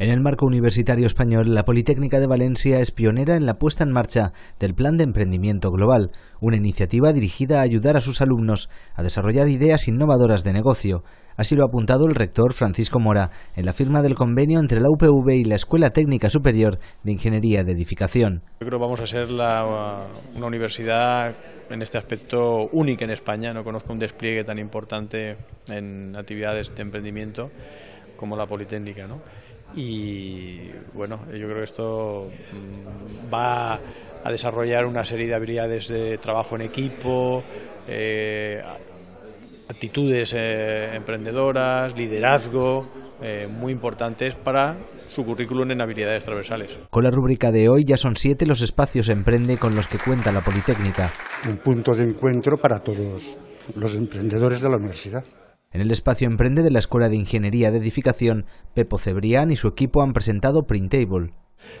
En el marco universitario español, la Politécnica de Valencia es pionera en la puesta en marcha del Plan de Emprendimiento Global, una iniciativa dirigida a ayudar a sus alumnos a desarrollar ideas innovadoras de negocio. Así lo ha apuntado el rector Francisco Mora en la firma del convenio entre la UPV y la Escuela Técnica Superior de Ingeniería de Edificación. Yo creo que vamos a ser una universidad en este aspecto única en España. No conozco un despliegue tan importante en actividades de emprendimiento como la Politécnica. ¿no? y bueno, yo creo que esto mm, va a desarrollar una serie de habilidades de trabajo en equipo, eh, actitudes eh, emprendedoras, liderazgo, eh, muy importantes para su currículum en habilidades transversales. Con la rúbrica de hoy ya son siete los espacios emprende con los que cuenta la Politécnica. Un punto de encuentro para todos los emprendedores de la universidad. En el espacio Emprende de la Escuela de Ingeniería de Edificación, Pepo Cebrián y su equipo han presentado Printable.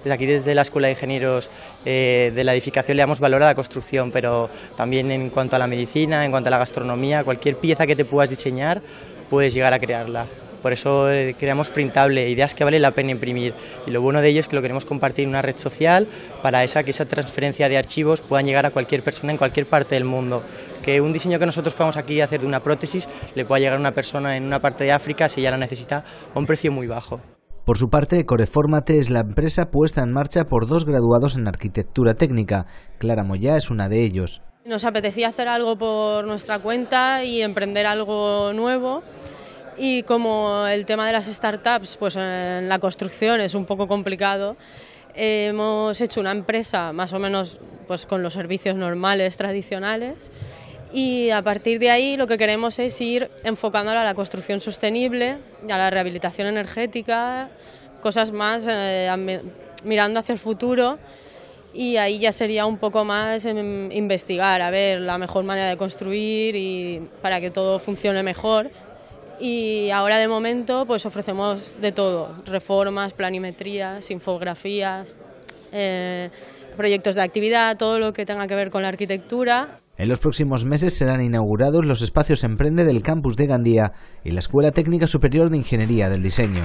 Desde aquí, desde la Escuela de Ingenieros eh, de la Edificación, le damos valor a la construcción, pero también en cuanto a la medicina, en cuanto a la gastronomía, cualquier pieza que te puedas diseñar, puedes llegar a crearla. Por eso eh, creamos printable, ideas que vale la pena imprimir. Y lo bueno de ello es que lo queremos compartir en una red social para que esa transferencia de archivos pueda llegar a cualquier persona en cualquier parte del mundo que un diseño que nosotros podamos aquí hacer de una prótesis le pueda llegar a una persona en una parte de África si ella la necesita a un precio muy bajo. Por su parte, Coreformate es la empresa puesta en marcha por dos graduados en arquitectura técnica. Clara Moya es una de ellos. Nos apetecía hacer algo por nuestra cuenta y emprender algo nuevo. Y como el tema de las startups, pues eh, en la construcción es un poco complicado, eh, hemos hecho una empresa más o menos pues con los servicios normales, tradicionales, y a partir de ahí lo que queremos es ir enfocándola a la construcción sostenible, a la rehabilitación energética, cosas más eh, mirando hacia el futuro y ahí ya sería un poco más em, investigar, a ver la mejor manera de construir y para que todo funcione mejor. Y ahora de momento pues ofrecemos de todo, reformas, planimetrías, infografías, eh, proyectos de actividad, todo lo que tenga que ver con la arquitectura. En los próximos meses serán inaugurados los espacios Emprende del campus de Gandía y la Escuela Técnica Superior de Ingeniería del Diseño.